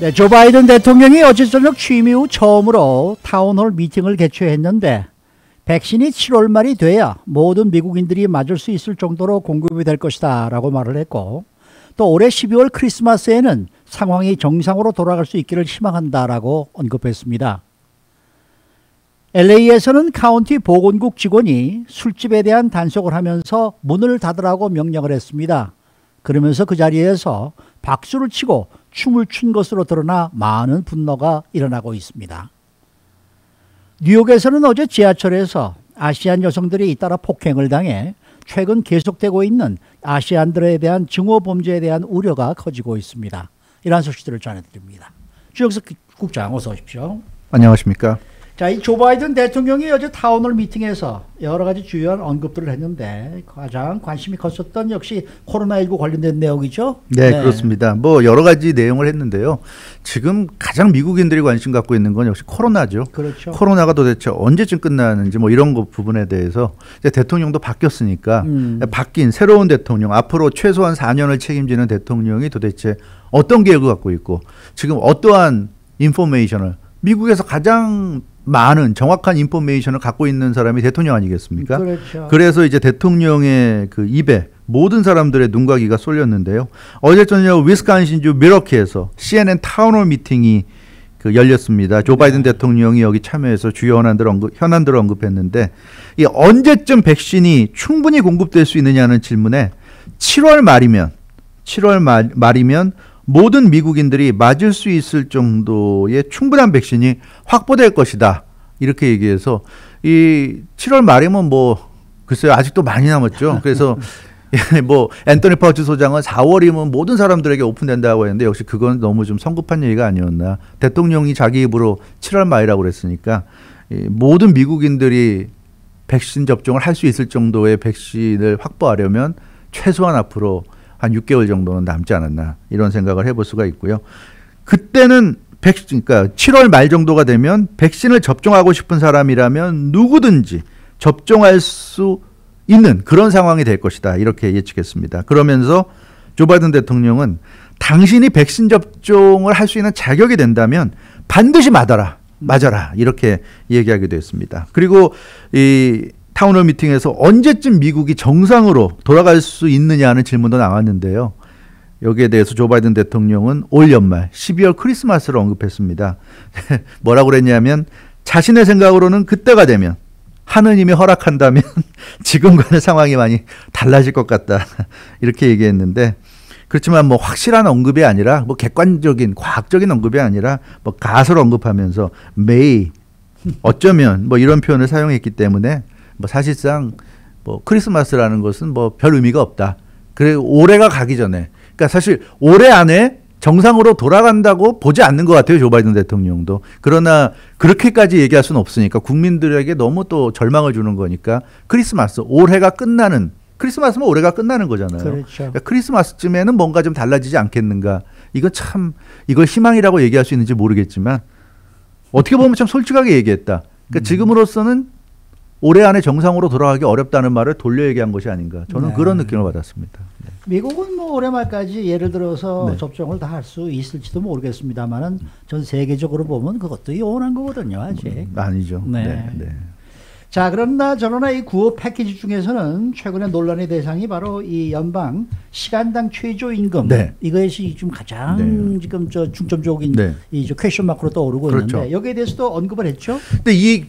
네, 조 바이든 대통령이 어제 저녁 취임 이후 처음으로 타운홀 미팅을 개최했는데 백신이 7월 말이 돼야 모든 미국인들이 맞을 수 있을 정도로 공급이 될 것이다 라고 말을 했고 또 올해 12월 크리스마스에는 상황이 정상으로 돌아갈 수 있기를 희망한다라고 언급했습니다. LA에서는 카운티 보건국 직원이 술집에 대한 단속을 하면서 문을 닫으라고 명령을 했습니다. 그러면서 그 자리에서 박수를 치고 춤을 춘 것으로 드러나 많은 분노가 일어나고 있습니다. 뉴욕에서는 어제 지하철에서 아시안 여성들이 잇따라 폭행을 당해 최근 계속되고 있는 아시안들에 대한 증오 범죄에 대한 우려가 커지고 있습니다. 이러한 소식들을 전해드립니다. 주영석 국장 어서 오십시오. 안녕하십니까. 자, 이 조 바이든 대통령이 어제 타운홀 미팅에서 여러 가지 주요한 언급들을 했는데 가장 관심이 컸었던 역시 코로나19 관련된 내용이죠. 네, 네, 그렇습니다. 뭐 여러 가지 내용을 했는데요. 지금 가장 미국인들이 관심 갖고 있는 건 역시 코로나죠. 그렇죠. 코로나가 도대체 언제쯤 끝나는지 뭐 이런 것 부분에 대해서 이제 대통령도 바뀌었으니까 음. 바뀐 새로운 대통령 앞으로 최소한 4년을 책임지는 대통령이 도대체 어떤 계획을 갖고 있고 지금 어떠한 인포메이션을 미국에서 가장 많은 정확한 인포메이션을 갖고 있는 사람이 대통령 아니겠습니까? 그렇죠. 그래서 이제 대통령의 그 입에 모든 사람들의 눈가기가 쏠렸는데요. 어제 저녁 위스콘신주 미러키에서 CNN 타운홀 미팅이 그 열렸습니다. 조 네. 바이든 네. 대통령이 여기 참여해서 주요 현안들 언급 현안들을 언급했는데 이 언제쯤 백신이 충분히 공급될 수 있느냐는 질문에 7월 말이면 7월 말, 말이면 모든 미국인들이 맞을 수 있을 정도의 충분한 백신이 확보될 것이다. 이렇게 얘기해서 이 7월 말이면 뭐 글쎄요 아직도 많이 남았죠. 그래서 예, 뭐 앤토니 파우치 소장은 4월이면 모든 사람들에게 오픈된다고 했는데 역시 그건 너무 좀 성급한 얘기가 아니었나. 대통령이 자기 입으로 7월 말이라고 그랬으니까 모든 미국인들이 백신 접종을 할 수 있을 정도의 백신을 확보하려면 최소한 앞으로 한 6개월 정도는 남지 않았나 이런 생각을 해볼 수가 있고요. 그때는 백, 그러니까 7월 말 정도가 되면 백신을 접종하고 싶은 사람이라면 누구든지 접종할 수 있는 그런 상황이 될 것이다. 이렇게 예측했습니다. 그러면서 조바든 대통령은 당신이 백신 접종을 할 수 있는 자격이 된다면 반드시 맞아라. 맞아라. 이렇게 얘기하기도 했습니다. 그리고 이 타운홀 미팅에서 언제쯤 미국이 정상으로 돌아갈 수 있느냐 하는 질문도 나왔는데요. 여기에 대해서 조 바이든 대통령은 올 연말 12월 크리스마스를 언급했습니다. 뭐라고 그랬냐면 자신의 생각으로는 그때가 되면 하느님이 허락한다면 지금과는 상황이 많이 달라질 것 같다. 이렇게 얘기했는데 그렇지만 뭐 확실한 언급이 아니라 뭐 객관적인 과학적인 언급이 아니라 뭐 가설 언급하면서 m a 어쩌면 뭐 이런 표현을 사용했기 때문에 뭐 사실상 뭐 크리스마스라는 것은 뭐 별 의미가 없다. 그래 올해가 가기 전에 그러니까 사실 올해 안에 정상으로 돌아간다고 보지 않는 것 같아요 조 바이든 대통령도 그러나 그렇게까지 얘기할 수는 없으니까 국민들에게 너무 또 절망을 주는 거니까 크리스마스 올해가 끝나는 크리스마스면 올해가 끝나는 거잖아요. 그렇죠. 그러니까 크리스마스쯤에는 뭔가 좀 달라지지 않겠는가. 이거참 이걸 희망이라고 얘기할 수 있는지 모르겠지만 어떻게 보면 참 솔직하게 얘기했다. 그러니까 음. 지금으로서는 올해 안에 정상으로 돌아가기 어렵다는 말을 돌려 얘기한 것이 아닌가. 저는 네. 그런 느낌을 받았습니다. 네. 미국은 뭐 올해 말까지 예를 들어서 네. 접종을 다 할 수 있을지도 모르겠습니다만은 전 세계적으로 보면 그것도 요원한 거거든요, 아직. 음, 아니죠. 네. 네, 네. 자, 그러나 저러나 이 구호 패키지 중에서는 최근의 논란의 대상이 바로 이 연방 시간당 최저 임금 네. 이것이 좀 가장 네. 지금 저 중점적인 네. 이 퀘션 마크로 떠오르고 그렇죠. 있는데 여기에 대해서도 언급을 했죠. 근데 이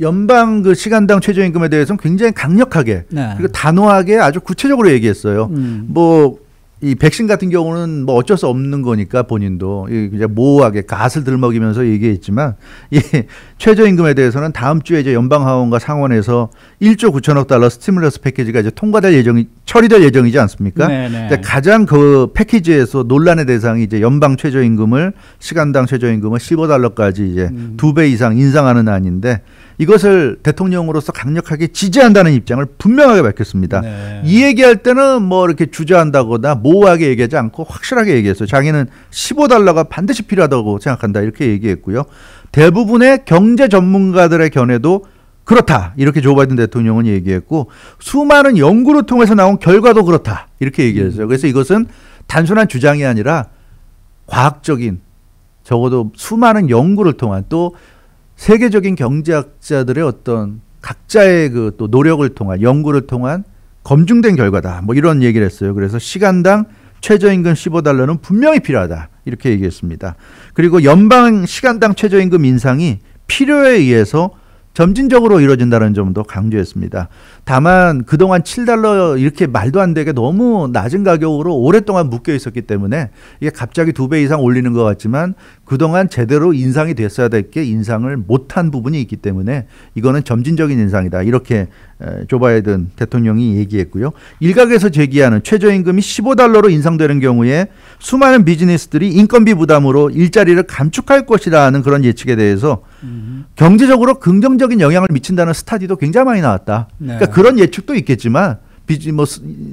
연방 그 시간당 최저임금에 대해서는 굉장히 강력하게 네. 그리고 단호하게 아주 구체적으로 얘기했어요. 음. 뭐이 백신 같은 경우는 뭐 어쩔 수 없는 거니까 본인도 이제 모호하게 갓을 들먹이면서 얘기했지만 이 최저임금에 대해서는 다음 주에 이제 연방 하원과 상원에서 1조 9천억 달러 스티뮬러스 패키지가 이제 통과될 예정 처리될 예정이지 않습니까? 네, 네. 가장 그 패키지에서 논란의 대상이 이제 연방 최저임금을 시간당 최저임금을 15달러까지 이제 음. 두배 이상 인상하는 안인데 이것을 대통령으로서 강력하게 지지한다는 입장을 분명하게 밝혔습니다. 네. 이 얘기할 때는 뭐 이렇게 주저한다거나 모호하게 얘기하지 않고 확실하게 얘기했어요. 자기는 15달러가 반드시 필요하다고 생각한다 이렇게 얘기했고요. 대부분의 경제 전문가들의 견해도 그렇다. 이렇게 조 바이든 대통령은 얘기했고 수많은 연구를 통해서 나온 결과도 그렇다. 이렇게 얘기했어요. 그래서 이것은 단순한 주장이 아니라 과학적인 적어도 수많은 연구를 통한 또 세계적인 경제학자들의 어떤 각자의 그 또 노력을 통한 연구를 통한 검증된 결과다. 뭐 이런 얘기를 했어요. 그래서 시간당 최저임금 15달러는 분명히 필요하다. 이렇게 얘기했습니다. 그리고 연방 시간당 최저임금 인상이 필요에 의해서 점진적으로 이루어진다는 점도 강조했습니다. 다만 그동안 7달러 이렇게 말도 안 되게 너무 낮은 가격으로 오랫동안 묶여 있었기 때문에 이게 갑자기 두 배 이상 올리는 것 같지만 그동안 제대로 인상이 됐어야 될 게 인상을 못한 부분이 있기 때문에 이거는 점진적인 인상이다. 이렇게 조 바이든 대통령이 얘기했고요. 일각에서 제기하는 최저임금이 15달러로 인상되는 경우에 수많은 비즈니스들이 인건비 부담으로 일자리를 감축할 것이라는 그런 예측에 대해서 음. 경제적으로 긍정적인 영향을 미친다는 스타디도 굉장히 많이 나왔다. 네. 그러니까 그런 예측도 있겠지만 비즈, 뭐,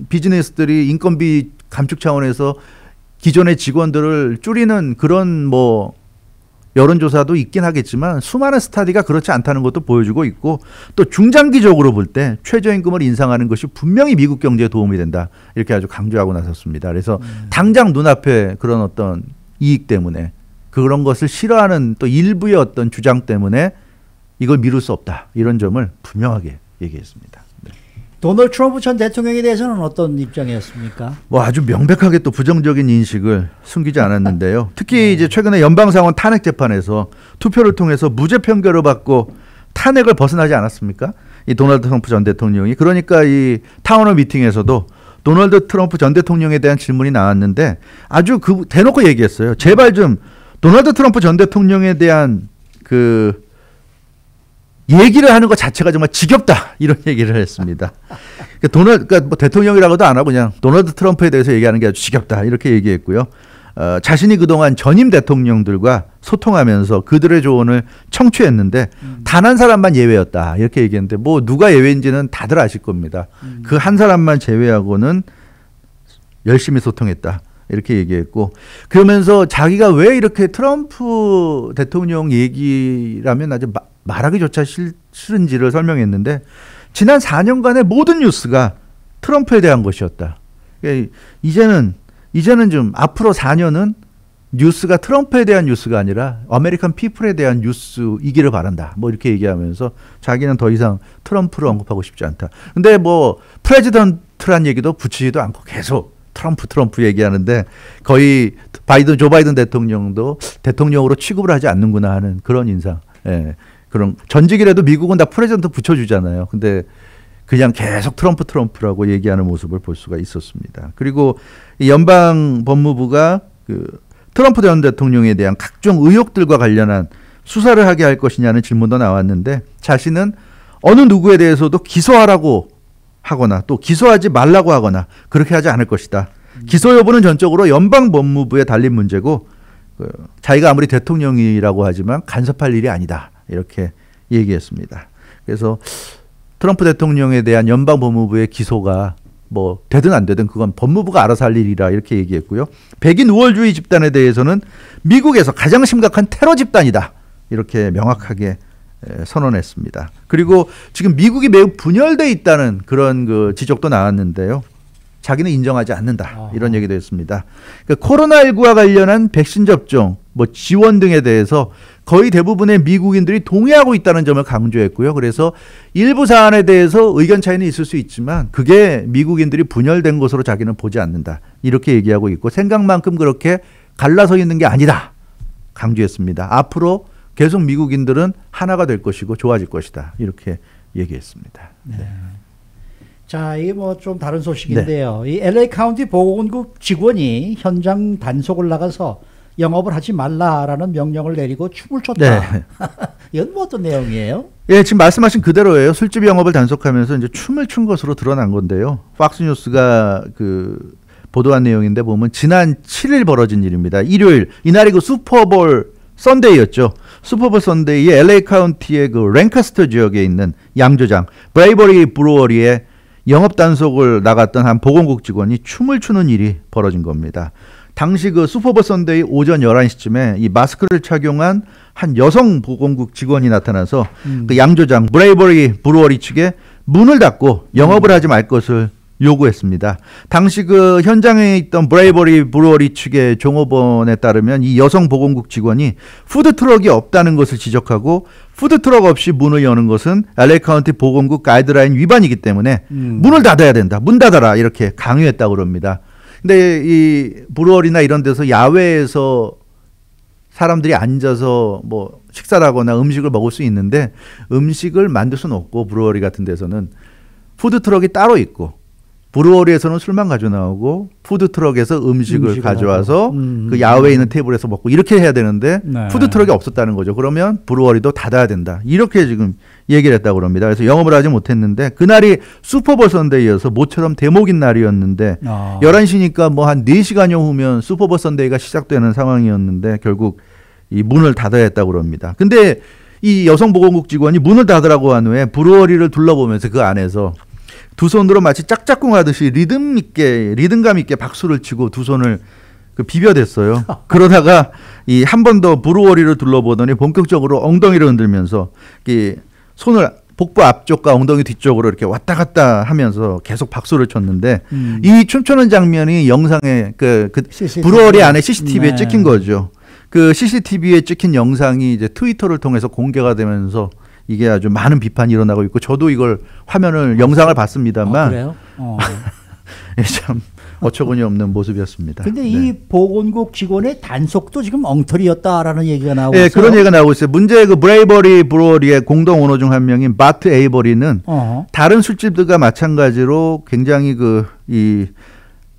비즈니스들이 인건비 감축 차원에서 기존의 직원들을 줄이는 그런 뭐 여론조사도 있긴 하겠지만 수많은 스타디가 그렇지 않다는 것도 보여주고 있고 또 중장기적으로 볼 때 최저임금을 인상하는 것이 분명히 미국 경제에 도움이 된다 이렇게 아주 강조하고 나섰습니다. 그래서 음. 당장 눈앞에 그런 어떤 이익 때문에 그런 것을 싫어하는 또 일부의 어떤 주장 때문에 이걸 미룰 수 없다 이런 점을 분명하게 얘기했습니다. 도널드 트럼프 전 대통령에 대해서는 어떤 입장이었습니까? 뭐 아주 명백하게 또 부정적인 인식을 숨기지 않았는데요. 특히 네. 이제 최근에 연방상원 탄핵 재판에서 투표를 통해서 무죄 판결을 받고 탄핵을 벗어나지 않았습니까? 이 도널드 트럼프 전 대통령이 그러니까 이 타운홀 미팅에서도 도널드 트럼프 전 대통령에 대한 질문이 나왔는데 아주 그 대놓고 얘기했어요. 제발 좀 도널드 트럼프 전 대통령에 대한 그 얘기를 하는 것 자체가 정말 지겹다 이런 얘기를 했습니다. 그러니까 도널 그러니까 뭐 대통령이라고도 안 하고 그냥 도널드 트럼프에 대해서 얘기하는 게 아주 지겹다 이렇게 얘기했고요. 어, 자신이 그동안 전임 대통령들과 소통하면서 그들의 조언을 청취했는데 음. 단한 사람만 예외였다 이렇게 얘기했는데 뭐 누가 예외인지는 다들 아실 겁니다. 음. 그한 사람만 제외하고는 열심히 소통했다. 이렇게 얘기했고 그러면서 자기가 왜 이렇게 트럼프 대통령 얘기라면 아주 말하기조차 싫, 은지를 설명했는데 지난 4년간의 모든 뉴스가 트럼프에 대한 것이었다. 이제는 이제는 좀 앞으로 4년은 뉴스가 트럼프에 대한 뉴스가 아니라 아메리칸 피플에 대한 뉴스이기를 바란다. 뭐 이렇게 얘기하면서 자기는 더 이상 트럼프를 언급하고 싶지 않다. 근데 뭐 프레지던트란 얘기도 붙이지도 않고 계속 트럼프 트럼프 얘기하는데 거의 바이든 조 바이든 대통령도 대통령으로 취급을 하지 않는구나 하는 그런 인상. 예. 그런 전직이라도 미국은 다 프레젠트 붙여주잖아요. 근데 그냥 계속 트럼프 트럼프라고 얘기하는 모습을 볼 수가 있었습니다. 그리고 연방 법무부가 그 트럼프 전 대통령에 대한 각종 의혹들과 관련한 수사를 하게 할 것이냐는 질문도 나왔는데 자신은 어느 누구에 대해서도 기소하라고 하거나 또 기소하지 말라고 하거나 그렇게 하지 않을 것이다. 기소 여부는 전적으로 연방 법무부에 달린 문제고 그 자기가 아무리 대통령이라고 하지만 간섭할 일이 아니다. 이렇게 얘기했습니다. 그래서 트럼프 대통령에 대한 연방 법무부의 기소가 뭐 되든 안 되든 그건 법무부가 알아서 할 일이라 이렇게 얘기했고요. 백인 우월주의 집단에 대해서는 미국에서 가장 심각한 테러 집단이다. 이렇게 명확하게 선언했습니다. 그리고 지금 미국이 매우 분열돼 있다는 그런 그 지적도 나왔는데요. 자기는 인정하지 않는다. 이런 얘기도 했습니다. 그러니까 코로나19와 관련한 백신 접종 뭐 지원 등에 대해서 거의 대부분의 미국인들이 동의하고 있다는 점을 강조했고요. 그래서 일부 사안에 대해서 의견 차이는 있을 수 있지만 그게 미국인들이 분열된 것으로 자기는 보지 않는다. 이렇게 얘기하고 있고 생각만큼 그렇게 갈라서 있는 게 아니다. 강조했습니다. 앞으로 계속 미국인들은 하나가 될 것이고 좋아질 것이다. 이렇게 얘기했습니다. 네. 네. 자, 이게 뭐 좀 다른 소식인데요. 네. 이 LA 카운티 보건국 직원이 현장 단속을 나가서 영업을 하지 말라라는 명령을 내리고 춤을 췄다. 네. 이건 뭐 어떤 내용이에요? 예, 지금 말씀하신 그대로예요. 술집 영업을 단속하면서 이제 춤을 춘 것으로 드러난 건데요. 팍스뉴스가 그 보도한 내용인데 보면 지난 7일 벌어진 일입니다. 일요일 이날이 그 슈퍼볼 썬데이였죠. 슈퍼볼 썬데이에 LA 카운티의 그 랭카스터 지역에 있는 양조장 브레이버리 브루어리에 영업 단속을 나갔던 한 보건국 직원이 춤을 추는 일이 벌어진 겁니다. 당시 그슈퍼버 선데이 오전 11시쯤에 이 마스크를 착용한 한 여성 보건국 직원이 나타나서 음. 그 양조장 브레이버리 브루어리 측에 문을 닫고 영업을 음. 하지 말 것을 요구했습니다. 당시 그 현장에 있던 브레이버리 브루어리 측의 종업원에 따르면 이 여성 보건국 직원이 푸드 트럭이 없다는 것을 지적하고 푸드 트럭 없이 문을 여는 것은 LA 카운티 보건국 가이드라인 위반이기 때문에 음. 문을 닫아야 된다. 문 닫아라 이렇게 강요했다고 그니다 근데 이 브루얼이나 이런 데서 야외에서 사람들이 앉아서 뭐 식사를 하거나 음식을 먹을 수 있는데 음식을 만들 수는 없고 브루어리 같은 데서는 푸드 트럭이 따로 있고 브루어리에서는 술만 가져 나오고 푸드 트럭에서 음식을, 음식을 가져와서 음. 그 야외에 있는 테이블에서 먹고 이렇게 해야 되는데 네. 푸드 트럭이 없었다는 거죠. 그러면 브루어리도 닫아야 된다. 이렇게 지금 얘기를 했다고 그럽니다. 그래서 영업을 하지 못했는데 그날이 슈퍼볼 선데이 이서 모처럼 대목인 날이었는데 아. 11시니까 뭐 한 4시간여 후면 슈퍼볼 선데이가 시작되는 상황이었는데 결국 이 문을 닫아야 했다고 그럽니다. 근데 이 여성보건국 직원이 문을 닫으라고 한 후에 브루어리를 둘러보면서 그 안에서 두 손으로 마치 짝짝꿍 하듯이 리듬 있게 리듬감 있게 박수를 치고 두 손을 그 비벼댔어요. 그러다가 이 한 번 더 브루어리를 둘러보더니 본격적으로 엉덩이를 흔들면서 이 손을 복부 앞쪽과 엉덩이 뒤쪽으로 이렇게 왔다 갔다 하면서 계속 박수를 쳤는데 음. 이 춤추는 장면이 영상에 그, 그 브루어리 안에 CCTV에 네. 찍힌 거죠. 그 CCTV에 찍힌 영상이 이제 트위터를 통해서 공개가 되면서 이게 아주 많은 비판이 일어나고 있고 저도 이걸 화면을 영상을 어, 봤습니다만 어, 그래요? 어. 예, 참 어처구니 없는 모습이었습니다. 근데 네. 보건국 직원의 단속도 지금 엉터리였다라는 얘기가 나오고 네, 있어요. 그런 얘기가 나오고 있어요. 문제의 그 브레이버리 브로리의 공동 오너 중한 명인 마트 에이버리는 어허. 다른 술집들과 마찬가지로 굉장히 그 이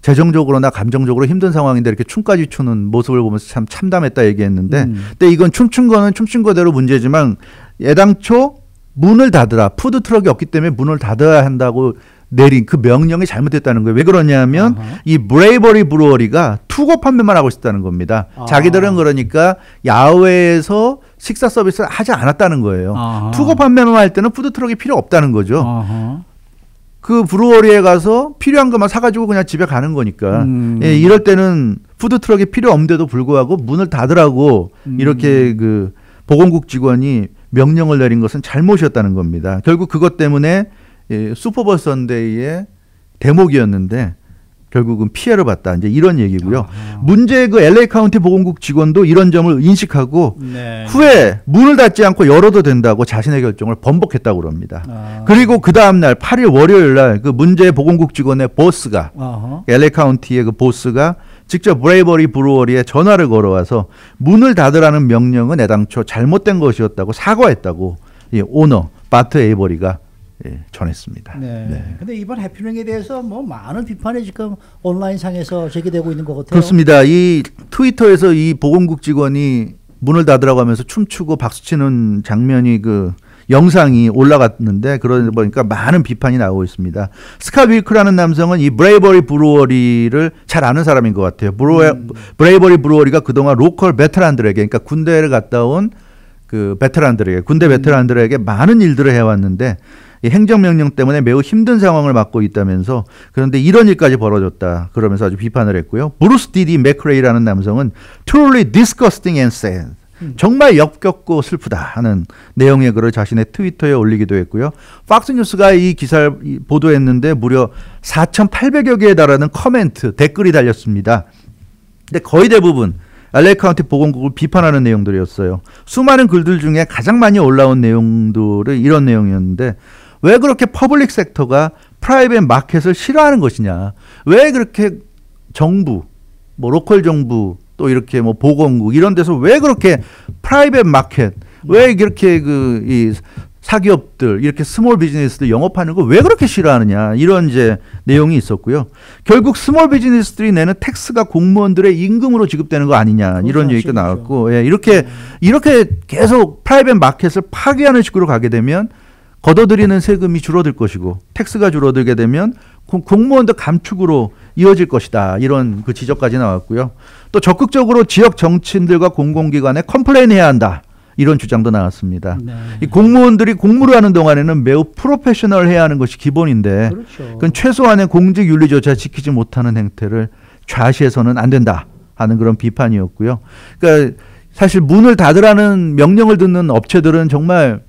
재정적으로나 감정적으로 힘든 상황인데 이렇게 춤까지 추는 모습을 보면서 참 참담했다 얘기했는데 음. 근데 이건 춤춘 거는 춤춘 거대로 문제지만 애당초 문을 닫으라. 푸드 트럭이 없기 때문에 문을 닫아야 한다고 내린 그 명령이 잘못됐다는 거예요. 왜 그러냐면 uh-huh. 이 브레이버리 브루어리가 투고 판매만 하고 있었다는 겁니다. u 아. 자기들은 그러니까 야외에서 식사 서비스를 하지 않았다는 거예요. u 투고 판매만 할 때는 푸드 트럭이 필요 없다는 거죠. 그 브루어리에 가서 필요한 것만 사가지고 그냥 집에 가는 거니까 음. 예, 이럴 때는 푸드 트럭이 필요 없는데도 불구하고 문을 닫으라고 음. 이렇게 그 보건국 직원이 명령을 내린 것은 잘못이었다는 겁니다. 결국 그것 때문에 예, 슈퍼버 선데이의 대목이었는데 결국은 피해를 봤다. 이제 이런 얘기고요. 아. 문제 그 LA 카운티 보건국 직원도 이런 점을 인식하고 네. 후에 문을 닫지 않고 열어도 된다고 자신의 결정을 번복했다고 그럽니다. 아. 그리고 그 다음 날 8일 월요일 날 그 문제 보건국 직원의 보스가 아하. LA 카운티의 그 보스가 직접 브레이버리 브루어리에 전화를 걸어와서 문을 닫으라는 명령은 애당초 잘못된 것이었다고 사과했다고 예, 오너 바트 에이버리가 예, 전했습니다. 네. 네. 근데 이번 해피닝에 대해서 뭐 많은 비판이 지금 온라인 상에서 제기되고 있는 것 같아요. 그렇습니다. 이 트위터에서 이 보건국 직원이 문을 닫으라고 하면서 춤추고 박수치는 장면이 그 영상이 올라갔는데 그러다 보니까 많은 비판이 나오고 있습니다. 스카 윌크라는 남성은 이 브레이버리 브루어리를 잘 아는 사람인 것 같아요. 브루어, 음. 브레이버리 브루어리가 그동안 로컬 베테랑들에게 그러니까 군대를 갔다 온 그 베테랑들에게 군대 베테랑들에게 음. 많은 일들을 해왔는데 행정명령 때문에 매우 힘든 상황을 맞고 있다면서 그런데 이런 일까지 벌어졌다 그러면서 아주 비판을 했고요. 브루스 디디 맥크레이라는 남성은 truly disgusting and sad. 음. 정말 역겹고 슬프다 하는 내용의 글을 자신의 트위터에 올리기도 했고요. 팍스뉴스가 이 기사를 보도했는데 무려 4,800여 개에 달하는 커멘트, 댓글이 달렸습니다. 근데 거의 대부분 LA 카운티 보건국을 비판하는 내용들이었어요. 수많은 글들 중에 가장 많이 올라온 내용들은 이런 내용이었는데 왜 그렇게 퍼블릭 섹터가 프라이빗 마켓을 싫어하는 것이냐? 왜 그렇게 정부, 뭐 로컬 정부 또 이렇게 뭐 보건국 이런 데서 왜 그렇게 프라이빗 마켓 왜 네. 이렇게 그 이 사기업들 이렇게 스몰 비즈니스들 영업하는 거 왜 그렇게 싫어하느냐 이런 이제 내용이 있었고요. 결국 스몰 비즈니스들이 내는 텍스가 공무원들의 임금으로 지급되는 거 아니냐 이런 얘기가 나왔고 예, 이렇게 이렇게 계속 프라이빗 마켓을 파괴하는 식으로 가게 되면 걷어들이는 세금이 줄어들 것이고 텍스가 줄어들게 되면 공무원도 감축으로 이어질 것이다. 이런 그 지적까지 나왔고요. 또 적극적으로 지역 정치인들과 공공기관에 컴플레인해야 한다. 이런 주장도 나왔습니다. 네. 이 공무원들이 공무를 하는 동안에는 매우 프로페셔널해야 하는 것이 기본인데, 그렇죠. 그건 최소한의 공직 윤리조차 지키지 못하는 행태를 좌시해서는 안 된다 하는 그런 비판이었고요. 그러니까 사실 문을 닫으라는 명령을 듣는 업체들은 정말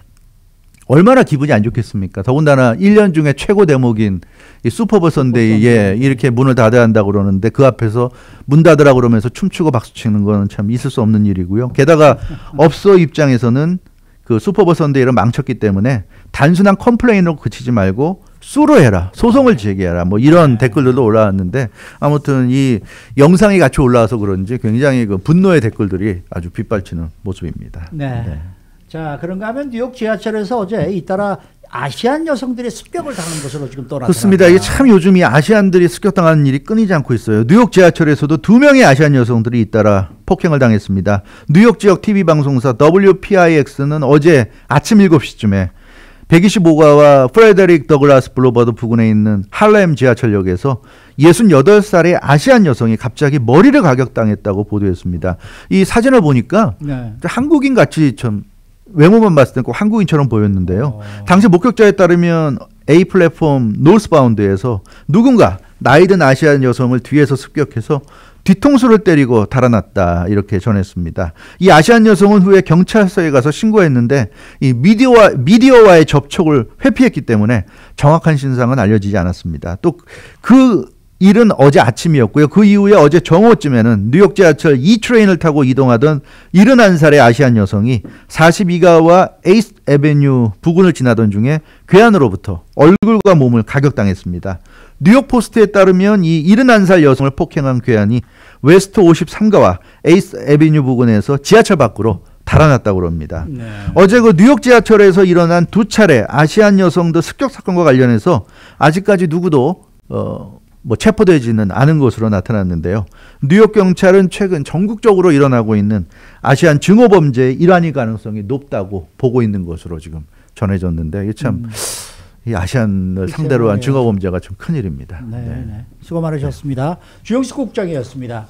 얼마나 기분이 안 좋겠습니까? 더군다나 1년 중에 최고 대목인 이슈퍼버 선데이에 이렇게 문을 닫아야 한다고 그러는데 그 앞에서 문 닫으라 그러면서 춤추고 박수 치는 거는 참 있을 수 없는 일이고요. 게다가 업소 입장에서는 그슈퍼버 선데이를 망쳤기 때문에 단순한 컴플레인으로 그치지 말고 수로 해라. 소송을 네. 제기해라. 뭐 이런 네. 댓글들도 올라왔는데 아무튼 이 영상이 같이 올라와서 그런지 굉장히 그 분노의 댓글들이 아주 빗발치는 모습입니다. 네. 네. 자, 그런가 하면 뉴욕 지하철에서 어제 잇따라 아시안 여성들의 습격을 당한 것으로 지금 떠나 그렇습니다. 이게 참 요즘 이 아시안들이 습격당하는 일이 끊이지 않고 있어요. 뉴욕 지하철에서도 두 명의 아시안 여성들이 잇따라 폭행을 당했습니다. 뉴욕 지역 TV 방송사 WPIX는 어제 아침 7시쯤에 125가와 프레데릭 더글라스 블로버드 부근에 있는 할렘 지하철역에서 68살의 아시안 여성이 갑자기 머리를 가격당했다고 보도했습니다. 이 사진을 보니까 네. 한국인 같이 좀 외모만 봤을 땐꼭 한국인처럼 보였는데요. 어. 당시 목격자에 따르면 A 플랫폼 노스바운드에서 누군가 나이든 아시안 여성을 뒤에서 습격해서 뒤통수를 때리고 달아났다 이렇게 전했습니다. 이 아시안 여성은 후에 경찰서에 가서 신고했는데 이 미디어와 미디어와의 접촉을 회피했기 때문에 정확한 신상은 알려지지 않았습니다. 또그 일은 어제 아침이었고요. 그 이후에 어제 정오쯤에는 뉴욕 지하철 E 트레인을 타고 이동하던 71살의 아시안 여성이 42가와 에이스 에베뉴 부근을 지나던 중에 괴한으로부터 얼굴과 몸을 가격당했습니다. 뉴욕 포스트에 따르면 이 71살 여성을 폭행한 괴한이 웨스트 53가와 에이스 에베뉴 부근에서 지하철 밖으로 달아났다고 합니다. 네. 어제 그 뉴욕 지하철에서 일어난 두 차례 아시안 여성들 습격 사건과 관련해서 아직까지 누구도 어뭐 체포되지는 않은 것으로 나타났는데요. 뉴욕 경찰은 최근 전국적으로 일어나고 있는 아시안 증오 범죄의 일환이 가능성이 높다고 보고 있는 것으로 지금 전해졌는데 이게 참 음. 이 아시안을 상대로 한 그렇죠. 증오 범죄가 좀큰 일입니다. 네, 네, 네. 수고 많으셨습니다. 네. 주영식 국장이었습니다.